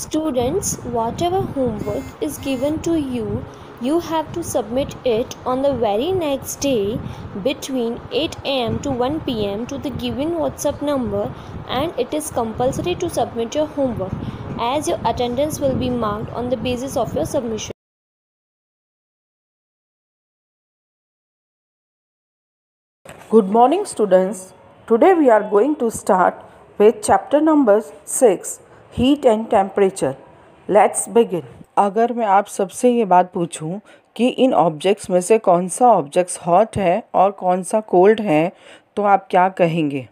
Students, whatever homework is given to you, you have to submit it on the very next day between 8 am to 1 pm to the given WhatsApp number and it is compulsory to submit your homework as your attendance will be marked on the basis of your submission. Good morning students. Today we are going to start with chapter number 6 heat and temperature let's begin अगर मैं आप सबसे ये बात पूछूं कि इन objects में से कौन सा ऑब्जेक्ट्स हॉट है और कौन सा कोल्ड है तो आप क्या कहेंगे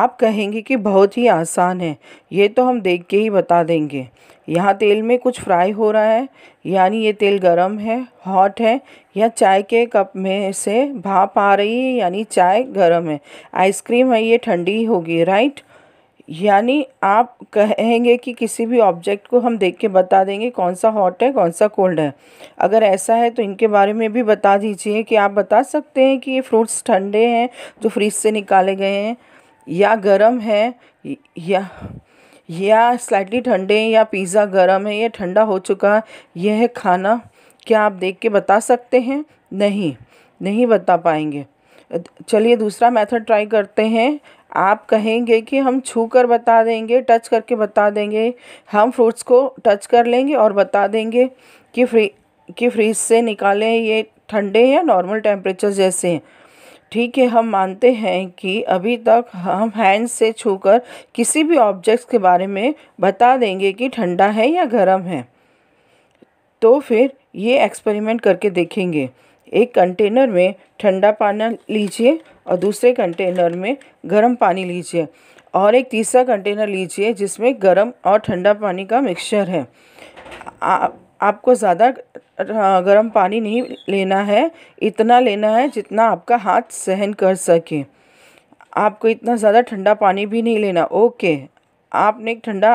आप कहेंगे कि बहुत ही आसान है ये तो हम देख के ही बता देंगे यहाँ तेल में कुछ फ्राई हो रहा है यानी ये तेल गरम है हॉट है या चाय के कप में से भाप आ रही है यानी चाय गरम है आइसक्रीम है ये ठंडी होगी राइट यानी आप कहेंगे कि किसी भी ऑब्जेक्ट को हम देख के बता देंगे कौन सा हॉट है कौन सा कोल्ड है अगर ऐसा है तो इनके बारे में भी बता दीजिए कि आप बता सकते हैं कि ये फ्रूट्स ठंडे हैं जो फ्रिज से निकाले गए हैं या गर्म है या या स्लाइटली ठंडे हैं या पिज़्ज़ा गर्म है या ठंडा हो चुका है यह है खाना क्या आप देख के बता सकते हैं नहीं नहीं बता पाएंगे चलिए दूसरा मेथड ट्राई करते हैं आप कहेंगे कि हम छू कर बता देंगे टच करके बता देंगे हम फ्रूट्स को टच कर लेंगे और बता देंगे कि फ्री कि फ्रीज से निकालें ये ठंडे या नॉर्मल टेम्परेचर जैसे हैं ठीक है हम मानते हैं कि अभी तक हम हैंड से छूकर किसी भी ऑब्जेक्ट्स के बारे में बता देंगे कि ठंडा है या गर्म है तो फिर ये एक्सपेरिमेंट करके देखेंगे एक कंटेनर में ठंडा पानी लीजिए और दूसरे कंटेनर में गर्म पानी लीजिए और एक तीसरा कंटेनर लीजिए जिसमें गर्म और ठंडा पानी का मिक्सचर है आ, आपको ज़्यादा गर्म पानी नहीं लेना है इतना लेना है जितना आपका हाथ सहन कर सके आपको इतना ज़्यादा ठंडा पानी भी नहीं लेना ओके आपने ठंडा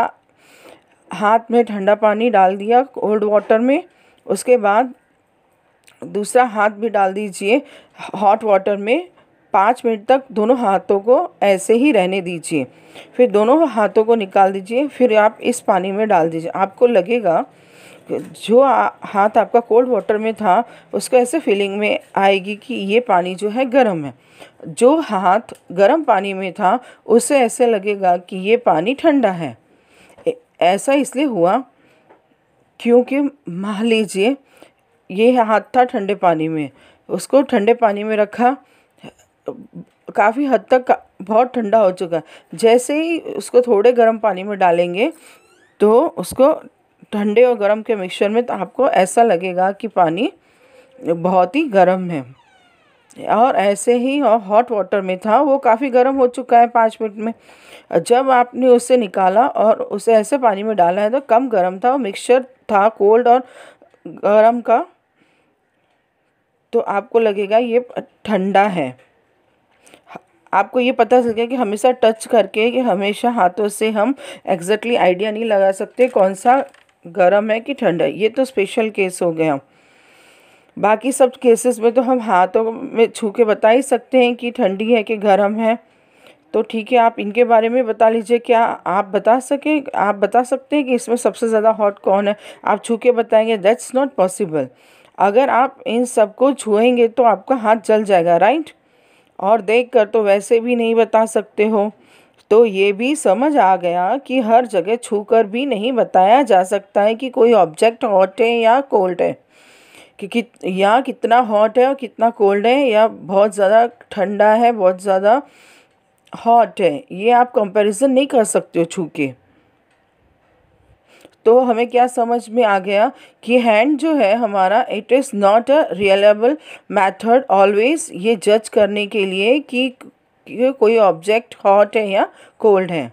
हाथ में ठंडा पानी डाल दिया कोल्ड वाटर में उसके बाद दूसरा हाथ भी डाल दीजिए हॉट वाटर में पाँच मिनट तक दोनों हाथों को ऐसे ही रहने दीजिए फिर दोनों हाथों को निकाल दीजिए फिर आप इस पानी में डाल दीजिए आपको लगेगा जो हाथ आपका कोल्ड वाटर में था उसको ऐसे फीलिंग में आएगी कि ये पानी जो है गर्म है जो हाथ गर्म पानी में था उसे ऐसे लगेगा कि ये पानी ठंडा है ऐसा इसलिए हुआ क्योंकि मान लीजिए ये हाथ था ठंडे पानी में उसको ठंडे पानी में रखा काफ़ी हद तक बहुत ठंडा हो चुका जैसे ही उसको थोड़े गर्म पानी में डालेंगे तो उसको ठंडे और गर्म के मिक्सचर में तो आपको ऐसा लगेगा कि पानी बहुत ही गर्म है और ऐसे ही और हॉट वाटर में था वो काफ़ी गर्म हो चुका है पाँच मिनट में जब आपने उसे निकाला और उसे ऐसे पानी में डाला है तो कम गर्म था मिक्सचर था कोल्ड और गर्म का तो आपको लगेगा ये ठंडा है आपको ये पता चल गया कि हमेशा टच करके कि हमेशा हाथों से हम एग्जैक्टली आइडिया नहीं लगा सकते कौन सा गर्म है कि ठंडा है ये तो स्पेशल केस हो गया बाकी सब केसेस में तो हम हाथों में छू के बता ही सकते हैं कि ठंडी है कि गर्म है तो ठीक है आप इनके बारे में बता लीजिए क्या आप बता सकें आप बता सकते हैं कि इसमें सबसे ज़्यादा हॉट कौन है आप छू के बताएंगे दैट्स नॉट पॉसिबल अगर आप इन सबको छुएंगे तो आपका हाथ जल जाएगा राइट और देख कर तो वैसे भी नहीं बता सकते हो तो ये भी समझ आ गया कि हर जगह छू कर भी नहीं बताया जा सकता है कि कोई ऑब्जेक्ट हॉट है या कोल्ड है कि कित या कितना हॉट है और कितना कोल्ड है या बहुत ज़्यादा ठंडा है बहुत ज़्यादा हॉट है ये आप कंपैरिजन नहीं कर सकते हो छू के तो हमें क्या समझ में आ गया कि हैंड जो है हमारा it is not a reliable method always ये जज करने के लिए कि कोई ऑब्जेक्ट हॉट है या कोल्ड है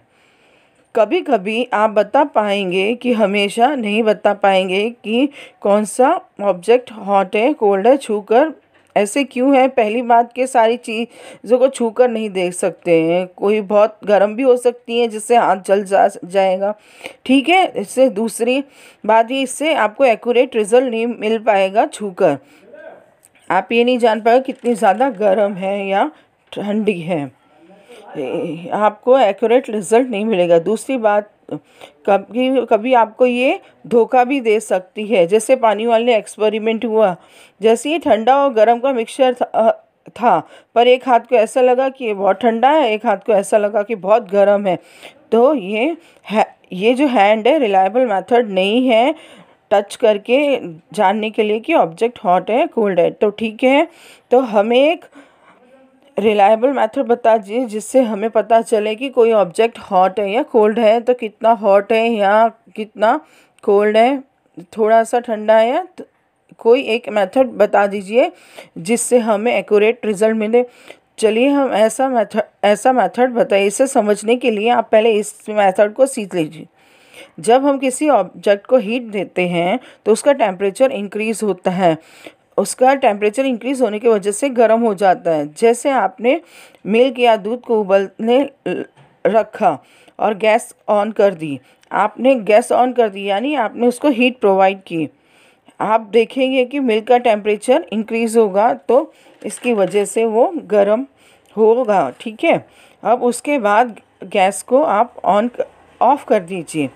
कभी कभी आप बता पाएंगे कि हमेशा नहीं बता पाएंगे कि कौन सा ऑब्जेक्ट हॉट है कोल्ड है छूकर ऐसे क्यों है पहली बात के सारी चीज़ों को छू कर नहीं देख सकते हैं कोई बहुत गर्म भी हो सकती है जिससे हाथ जल जा जाएगा ठीक है इससे दूसरी बात ये इससे आपको एक्यूरेट रिजल्ट नहीं मिल पाएगा छू आप ये नहीं जान पाएगा कितनी ज़्यादा गर्म है या ठंडी है आपको एक्यूरेट रिजल्ट नहीं मिलेगा दूसरी बात कभी कभी आपको ये धोखा भी दे सकती है जैसे पानी वाले एक्सपेरिमेंट हुआ जैसे ये ठंडा और गर्म का मिक्सचर था, था पर एक हाथ को ऐसा लगा कि ये बहुत ठंडा है एक हाथ को ऐसा लगा कि बहुत गर्म है तो ये है ये जो हैंड है रिलायबल मेथड नहीं है टच करके जानने के लिए कि ऑब्जेक्ट हॉट है कोल्ड है तो ठीक है तो हम एक रिलायबल मेथड बता दीजिए जिससे हमें पता चले कि कोई ऑब्जेक्ट हॉट है या कोल्ड है तो कितना हॉट है या कितना कोल्ड है थोड़ा सा ठंडा है या तो कोई एक मेथड बता दीजिए जिससे हमें एक्यूरेट रिजल्ट मिले चलिए हम ऐसा मेथड ऐसा मेथड बताइए इसे समझने के लिए आप पहले इस मेथड को सीख लीजिए जब हम किसी ऑब्जेक्ट को हीट देते हैं तो उसका टेम्परेचर इंक्रीज होता है उसका टेम्परेचर इंक्रीज होने की वजह से गर्म हो जाता है जैसे आपने मिल्क या दूध को उबलने रखा और गैस ऑन कर दी आपने गैस ऑन कर दी यानी आपने उसको हीट प्रोवाइड की आप देखेंगे कि मिल्क का टेम्परेचर इंक्रीज़ होगा तो इसकी वजह से वो गर्म होगा ठीक है अब उसके बाद गैस को आप ऑन ऑफ कर दीजिए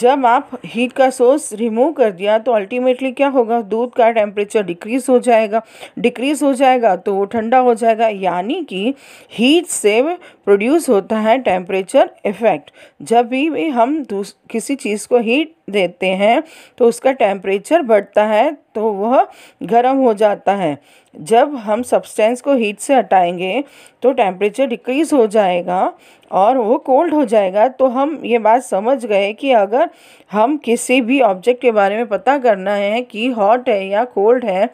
जब आप हीट का सोर्स रिमूव कर दिया तो अल्टीमेटली क्या होगा दूध का टेम्परेचर डिक्रीज़ हो जाएगा डिक्रीज़ हो जाएगा तो वो ठंडा हो जाएगा यानी कि हीट से प्रोड्यूस होता है टेम्परेचर इफ़ेक्ट जब भी हम किसी चीज़ को हीट देते हैं तो उसका टेम्परेचर बढ़ता है तो वह गर्म हो जाता है जब हम सब्सटेंस को हीट से हटाएंगे तो टेम्परेचर डिक्रीज़ हो जाएगा और वो कोल्ड हो जाएगा तो हम ये बात समझ गए कि अगर हम किसी भी ऑब्जेक्ट के बारे में पता करना है कि हॉट है या कोल्ड है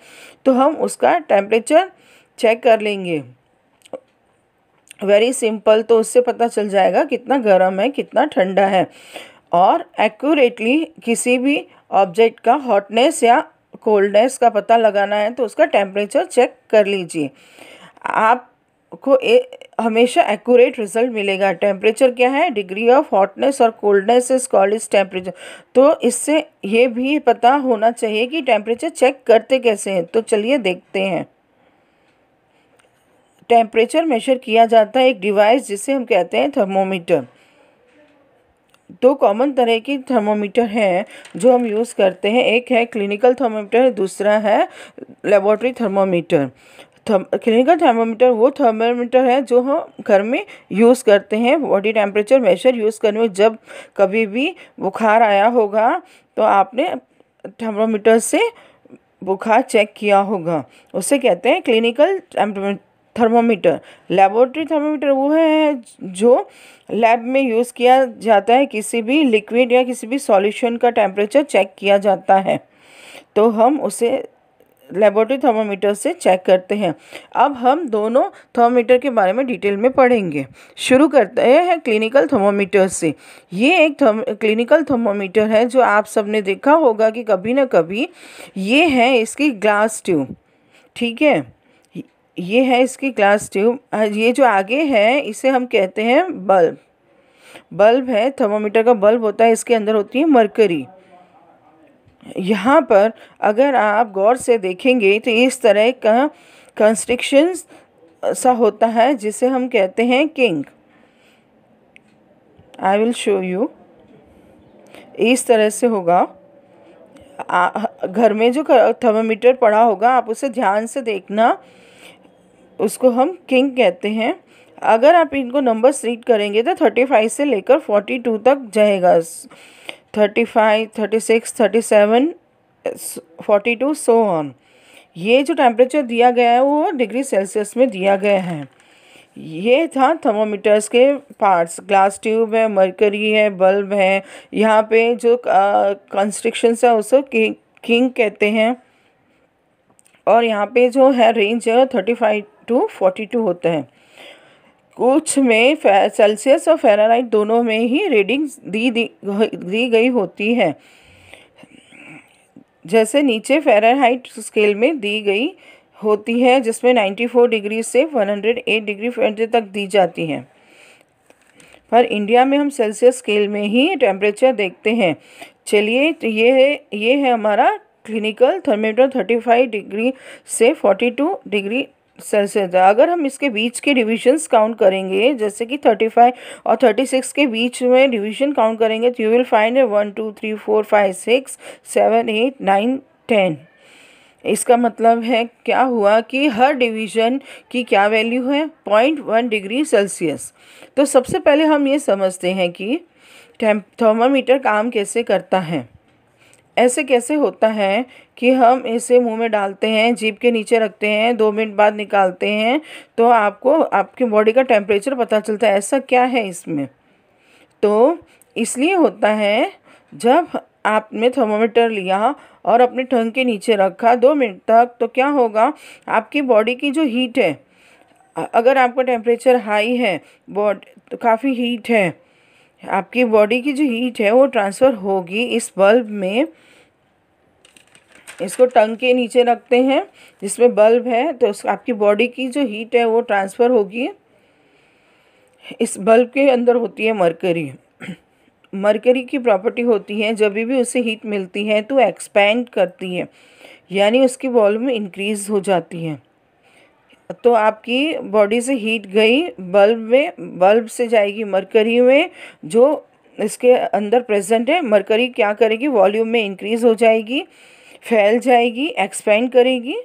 तो हम उसका टेम्परेचर चेक कर लेंगे वेरी सिंपल तो उससे पता चल जाएगा कितना गर्म है कितना ठंडा है और एक्यूरेटली किसी भी ऑब्जेक्ट का हॉटनेस या कोल्डनेस का पता लगाना है तो उसका टेम्परेचर चेक कर लीजिए आपको ए, हमेशा एक्यूरेट रिजल्ट मिलेगा टेम्परेचर क्या है डिग्री ऑफ हॉटनेस और coldness is called is temperature तो इससे ये भी पता होना चाहिए कि टेम्परेचर चेक करते कैसे हैं तो चलिए देखते हैं टेम्परेचर मेजर किया जाता है एक डिवाइस जिसे हम कहते हैं थर्मोमीटर दो कॉमन तरह के थर्मोमीटर हैं जो हम यूज़ करते हैं एक है क्लिनिकल थर्मोमीटर दूसरा है laboratory thermometer therm clinical thermometer वो थर्मोमीटर है जो हम घर में यूज़ करते हैं बॉडी टेम्परेचर मेजर यूज़ करने में जब कभी भी बुखार आया होगा तो आपने थर्मोमीटर से बुखार चेक किया होगा उसे कहते हैं क्लिनिकल थर्मोमीटर लेबोरेटरी थर्मोमीटर वो है जो लैब में यूज़ किया जाता है किसी भी लिक्विड या किसी भी सॉल्यूशन का टेम्परेचर चेक किया जाता है तो हम उसे लेबोरेटरी थर्मोमीटर से चेक करते हैं अब हम दोनों थर्मोमीटर के बारे में डिटेल में पढ़ेंगे शुरू करते हैं क्लिनिकल थर्मोमीटर से ये एक थर्म क्लिनिकल थर्मोमीटर है जो आप सबने देखा होगा कि कभी ना कभी ये है इसकी ग्लास ट्यूब ठीक है ये है इसकी ग्लास ट्यूब ये जो आगे है इसे हम कहते हैं बल्ब बल्ब है थर्मोमीटर का बल्ब होता है इसके अंदर होती है मरकरी यहाँ पर अगर आप गौर से देखेंगे तो इस तरह का कंस्ट्रिक्शन सा होता है जिसे हम कहते हैं kink I will show you इस तरह से होगा आ, घर में जो थर्मोमीटर पड़ा होगा आप उसे ध्यान से देखना उसको हम किंग कहते हैं अगर आप इनको नंबर रीड करेंगे तो थर्टी फाइव से लेकर फोर्टी टू तक जाएगा thirty five thirty six thirty seven forty two so on ये जो टेम्परेचर दिया गया है वो डिग्री सेल्सियस में दिया गया है ये था थर्मोमीटर्स के पार्ट्स ग्लास ट्यूब है मरकरी है बल्ब है यहाँ पे जो कंस्ट्रक्शन है उसको किंग कहते हैं और यहाँ पे जो है रेंज है thirty five to forty two होते हैं कुछ में सेल्सियस और फेरानाइट दोनों में ही रीडिंग दी दी, दी गई होती है जैसे नीचे फेरानाइट स्केल में दी गई होती है जिसमें 94 डिग्री से 108 डिग्री फैंटे तक दी जाती है पर इंडिया में हम सेल्सियस स्केल में ही टेम्परेचर देखते हैं चलिए ये है ये है हमारा क्लिनिकल थर्टी 35 डिग्री से 42 डिग्री सेल्सियस है अगर हम इसके बीच के डिविजन्स काउंट करेंगे जैसे कि थर्टी फाइव और थर्टी सिक्स के बीच में डिवीजन काउंट करेंगे तो you will find one two three four five six seven eight nine ten इसका मतलब है क्या हुआ कि हर डिवीज़न की क्या वैल्यू है पॉइंट वन डिग्री सेल्सियस तो सबसे पहले हम ये समझते हैं कि थर्मामीटर काम कैसे करता है ऐसे कैसे होता है कि हम इसे मुंह में डालते हैं जीप के नीचे रखते हैं दो मिनट बाद निकालते हैं तो आपको आपके बॉडी का टेम्परेचर पता चलता है ऐसा क्या है इसमें तो इसलिए होता है जब आपने थर्मोमीटर लिया और अपने ठंग के नीचे रखा दो मिनट तक तो क्या होगा आपकी बॉडी की जो हीट है अगर आपका टेम्परेचर हाई है बॉड तो काफ़ी हीट है आपकी बॉडी की जो हीट है वो ट्रांसफ़र होगी इस बल्ब में इसको टंग के नीचे रखते हैं जिसमें बल्ब है तो आपकी बॉडी की जो हीट है वो ट्रांसफ़र होगी इस बल्ब के अंदर होती है मरकरी मरकरी की प्रॉपर्टी होती है जब भी उसे हीट मिलती है तो एक्सपेंड करती है यानी उसकी वॉल्यूम इंक्रीज़ हो जाती है तो आपकी बॉडी से हीट गई बल्ब में बल्ब से जाएगी मरकरी में जो इसके अंदर प्रेजेंट है मरकरी क्या करेगी वॉल्यूम में इंक्रीज़ हो जाएगी फैल जाएगी एक्सपेंड करेगी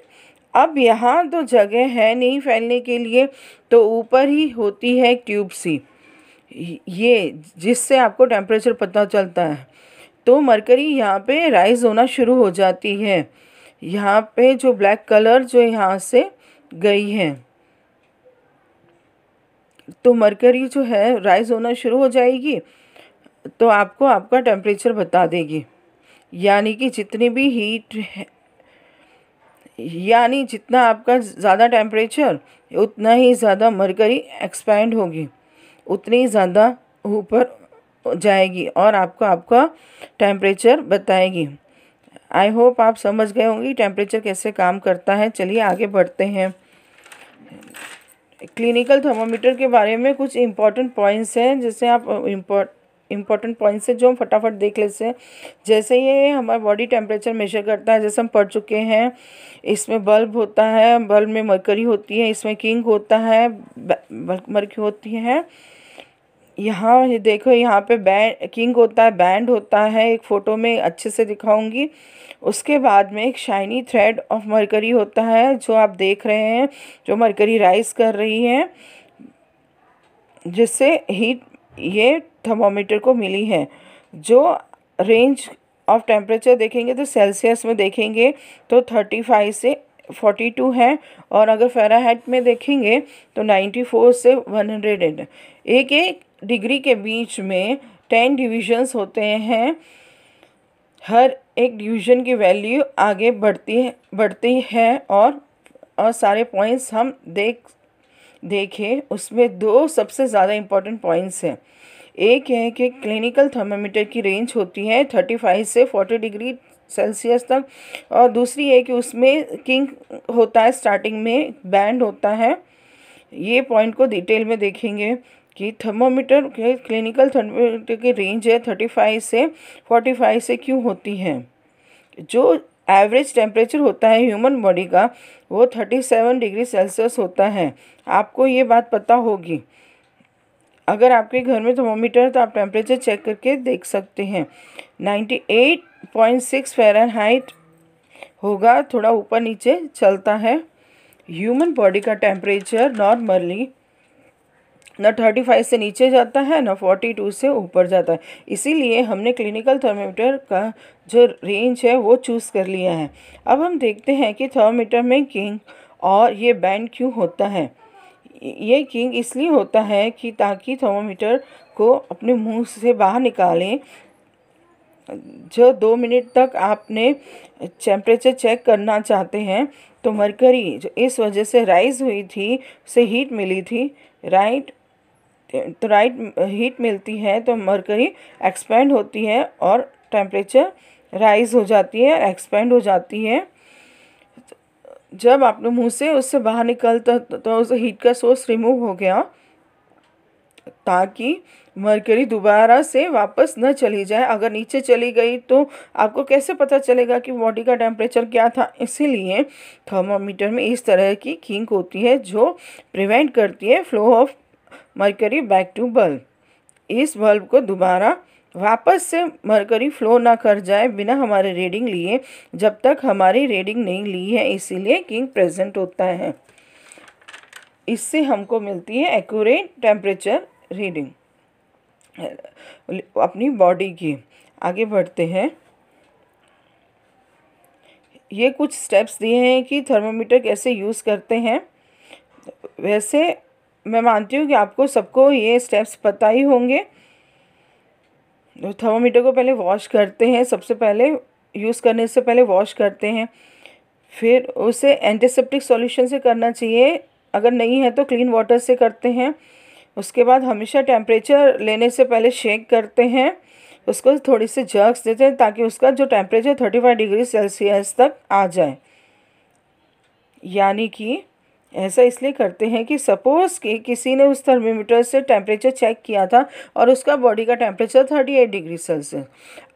अब यहाँ तो जगह है नहीं फैलने के लिए तो ऊपर ही होती है ट्यूब सी ये जिससे आपको टेम्परेचर पता चलता है तो मरकरी यहाँ पे राइज होना शुरू हो जाती है यहाँ पे जो ब्लैक कलर जो यहाँ से गई है तो मरकरी जो है राइज होना शुरू हो जाएगी तो आपको आपका टेम्परेचर बता देगी यानी कि जितनी भी हीट यानी जितना आपका ज़्यादा टेम्परेचर उतना ही ज़्यादा मरकरी एक्सपैंड होगी उतनी ज़्यादा ऊपर जाएगी और आपको आपका टेम्परेचर बताएगी आई होप आप समझ गए होंगे टेम्परेचर कैसे काम करता है चलिए आगे बढ़ते हैं क्लिनिकल थर्मोमीटर के बारे में कुछ इम्पॉर्टेंट पॉइंट्स हैं जैसे आप इम्पॉर्टेंट इंपॉर्टेंट पॉइंट्स है जो हम फटाफट देख लेते हैं जैसे ये हमारा बॉडी टेम्परेचर मेजर करता है जैसे हम पढ़ चुके हैं इसमें बल्ब होता है बल्ब में मरकरी होती है इसमें किंग होता है मरकरी होती है यहाँ ये देखो यहाँ पे बैंड किंग होता है बैंड होता है एक फ़ोटो में अच्छे से दिखाऊंगी उसके बाद में एक शाइनी थ्रेड ऑफ मरकरी होता है जो आप देख रहे हैं जो मरकरी राइज कर रही है जिससे हीट ये थर्मोमीटर को मिली है जो रेंज ऑफ टेम्परेचर देखेंगे तो सेल्सियस में देखेंगे तो थर्टी फाइव से फोर्टी टू है और अगर फेराहाइट में देखेंगे तो नाइन्टी फोर से वन हंड्रेड एक एक डिग्री के बीच में टेन डिविजन्स होते हैं हर एक डिवीजन की वैल्यू आगे बढ़ती है बढ़ती है और और सारे पॉइंट्स हम देख देखें उसमें दो सबसे ज़्यादा इम्पॉर्टेंट पॉइंट्स हैं एक है कि क्लिनिकल थर्मामीटर की रेंज होती है थर्टी फाइव से फोर्टी डिग्री सेल्सियस तक और दूसरी है कि उसमें किंग होता है स्टार्टिंग में बैंड होता है ये पॉइंट को डिटेल में देखेंगे कि थर्मोमीटर के क्लिनिकल थर्मोमीटर की रेंज है थर्टी फाइव से फोर्टी फाइव से क्यों होती है जो एवरेज टेम्परेचर होता है ह्यूमन बॉडी का वो थर्टी सेवन डिग्री सेल्सियस होता है आपको ये बात पता होगी अगर आपके घर में थर्मोमीटर है तो आप टेम्परेचर चेक करके देख सकते हैं ninety eight point six Fahrenheit होगा थोड़ा ऊपर नीचे चलता है ह्यूमन बॉडी का टेम्परेचर नॉर्मली ना थर्टी फाइव से नीचे जाता है ना फोर्टी टू से ऊपर जाता है इसीलिए हमने क्लिनिकल थर्मामीटर का जो रेंज है वो चूज़ कर लिया है अब हम देखते हैं कि थर्मामीटर में किंग और ये बैंड क्यों होता है ये किंग इसलिए होता है कि ताकि थर्मामीटर को अपने मुंह से बाहर निकालें जो दो मिनट तक आपने टेम्परेचर चेक करना चाहते हैं तो मरकरी जो इस वजह से राइज हुई थी उसे हीट मिली थी राइट राइट तो हीट मिलती है तो मरकरी एक्सपेंड होती है और टेम्परेचर राइज हो जाती है एक्सपेंड हो जाती है जब आपने मुंह से उससे बाहर निकलता तो उस हीट का सोर्स रिमूव हो गया ताकि मरकरी दोबारा से वापस न चली जाए अगर नीचे चली गई तो आपको कैसे पता चलेगा कि बॉडी का टेम्परेचर क्या था इसीलिए थर्मोमीटर में इस तरह की खींक होती है जो प्रिवेंट करती है flow of mercury back to bulb इस बल्ब को दोबारा वापस से मरकरी फ्लो ना कर जाए बिना हमारे रीडिंग लिए जब तक हमारी रीडिंग नहीं ली है इसीलिए किंग प्रेजेंट होता है इससे हमको मिलती है एक्यूरेट टेम्परेचर रीडिंग अपनी बॉडी की आगे बढ़ते हैं ये कुछ स्टेप्स दिए हैं कि थर्मोमीटर कैसे यूज़ करते हैं वैसे मैं मानती हूँ कि आपको सबको ये स्टेप्स पता ही होंगे थर्मोमीटर को पहले वॉश करते हैं सबसे पहले यूज़ करने से पहले वॉश करते हैं फिर उसे एंटीसेप्टिक सॉल्यूशन से करना चाहिए अगर नहीं है तो क्लीन वाटर से करते हैं उसके बाद हमेशा टेम्परेचर लेने से पहले शेक करते हैं उसको थोड़ी सी जर्क्स देते हैं ताकि उसका जो temperature thirty five degree Celsius तक आ जाए यानी कि ऐसा इसलिए करते हैं कि सपोज़ कि किसी ने उस थर्मीमीटर से टेम्परेचर चेक किया था और उसका बॉडी का temperature thirty eight degree Celsius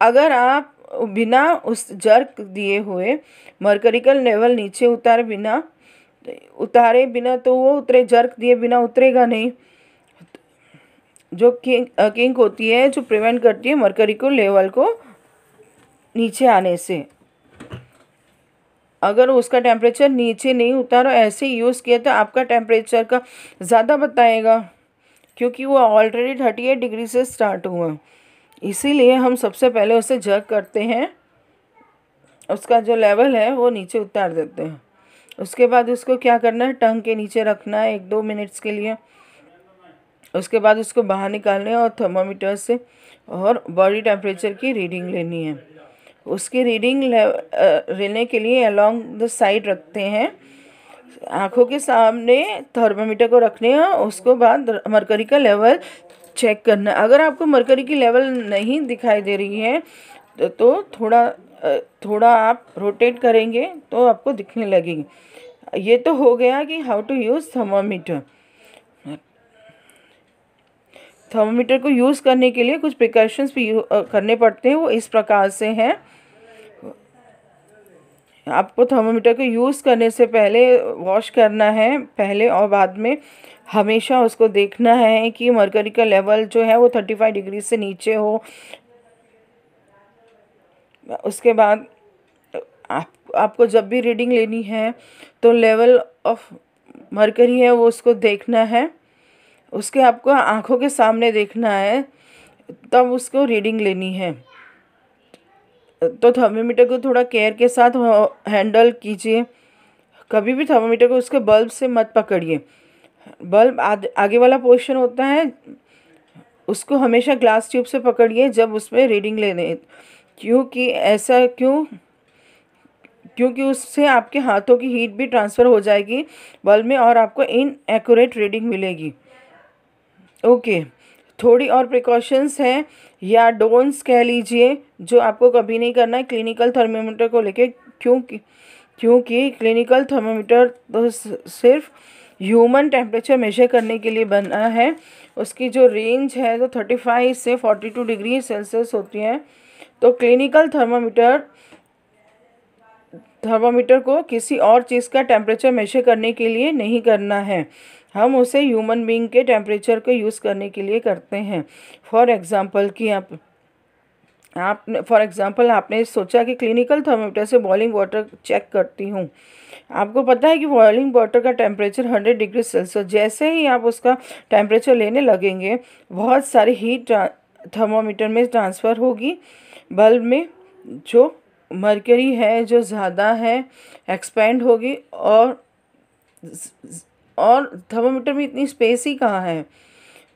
अगर आप बिना उस जर्क दिए हुए मर्करिकल लेवल नीचे उतारे बिना उतारे बिना तो वो उतरे जर्क दिए बिना उतरेगा नहीं जो किंग होती है जो प्रिवेंट करती है मर्करिकल लेवल को नीचे आने से अगर उसका टेम्परेचर नीचे नहीं उतारो ऐसे यूज़ किया तो आपका टेम्परेचर का ज़्यादा बताएगा क्योंकि वो ऑलरेडी थर्टी एट डिग्री से स्टार्ट हुआ इसीलिए हम सबसे पहले उसे जग करते हैं उसका जो लेवल है वो नीचे उतार देते हैं उसके बाद उसको क्या करना है टंग के नीचे रखना है एक दो मिनट्स के लिए उसके बाद उसको बाहर निकालना है और थर्मामीटर से और बॉडी टेम्परेचर की रीडिंग लेनी है उसकी रीडिंग लेने के लिए अलोंग द साइड रखते हैं आँखों के सामने थर्मामीटर को रखने हैं उसको बाद मरकरी का लेवल चेक करना अगर आपको मरकरी की लेवल नहीं दिखाई दे रही है तो, तो थोड़ा थोड़ा आप रोटेट करेंगे तो आपको दिखने लगेगी ये तो हो गया कि how to use thermometer thermometer को यूज़ करने के लिए कुछ प्रिकॉशंस भी करने पड़ते हैं वो इस प्रकार से हैं आपको थर्मोमीटर को यूज़ करने से पहले वॉश करना है पहले और बाद में हमेशा उसको देखना है कि मरकरी का लेवल जो है वो थर्टी फाइव डिग्री से नीचे हो उसके बाद आप आपको जब भी रीडिंग लेनी है तो लेवल ऑफ मरकरी है वो उसको देखना है उसके आपको आँखों के सामने देखना है तब उसको रीडिंग लेनी है तो थर्मामीटर को थोड़ा केयर के साथ हैंडल कीजिए कभी भी थर्मामीटर को उसके बल्ब से मत पकड़िए बल्ब आद, आगे वाला पोर्शन होता है उसको हमेशा ग्लास ट्यूब से पकड़िए जब उसमें रीडिंग लेने क्योंकि ऐसा क्यों क्योंकि उससे आपके हाथों की हीट भी ट्रांसफ़र हो जाएगी बल्ब में और आपको इन एक्यूरेट रीडिंग मिलेगी ओके okay. थोड़ी और प्रिकॉशंस हैं या डोंट्स कह लीजिए जो आपको कभी नहीं करना है क्लिनिकल थर्मोमीटर को लेके क्योंकि क्योंकि क्लिनिकल थर्मोमीटर तो सिर्फ ह्यूमन टेम्परेचर मेजर करने के लिए बना है उसकी जो रेंज है तो थर्टी फाइव से फोर्टी टू डिग्री सेल्सियस होती है तो क्लिनिकल थर्मामीटर थर्मामीटर को किसी और चीज़ का टेम्परेचर मेजर करने के लिए नहीं करना है हम उसे ह्यूमन बींग के टेम्परेचर को यूज़ करने के लिए करते हैं फॉर एग्ज़ाम्पल कि आप आपने फॉर एग्ज़ाम्पल आपने सोचा कि क्लिनिकल थर्मोमीटर से बॉइलिंग वाटर चेक करती हूँ आपको पता है कि बॉइलिंग वाटर का टेम्परेचर हंड्रेड डिग्री सेल्सियस जैसे ही आप उसका टेम्परेचर लेने लगेंगे बहुत सारी हीट थर्मोमीटर में ट्रांसफ़र होगी बल्ब में जो मरकरी है जो ज़्यादा है एक्सपेंड होगी और और थर्मोमीटर में इतनी स्पेस ही कहाँ है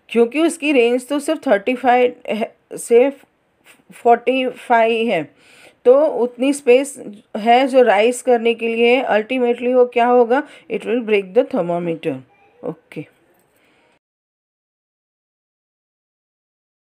क्योंकि उसकी रेंज तो सिर्फ थर्टी फाइव से फोर्टी फाइव है तो उतनी स्पेस है जो राइस करने के लिए अल्टीमेटली वो क्या होगा it will break the thermometer okay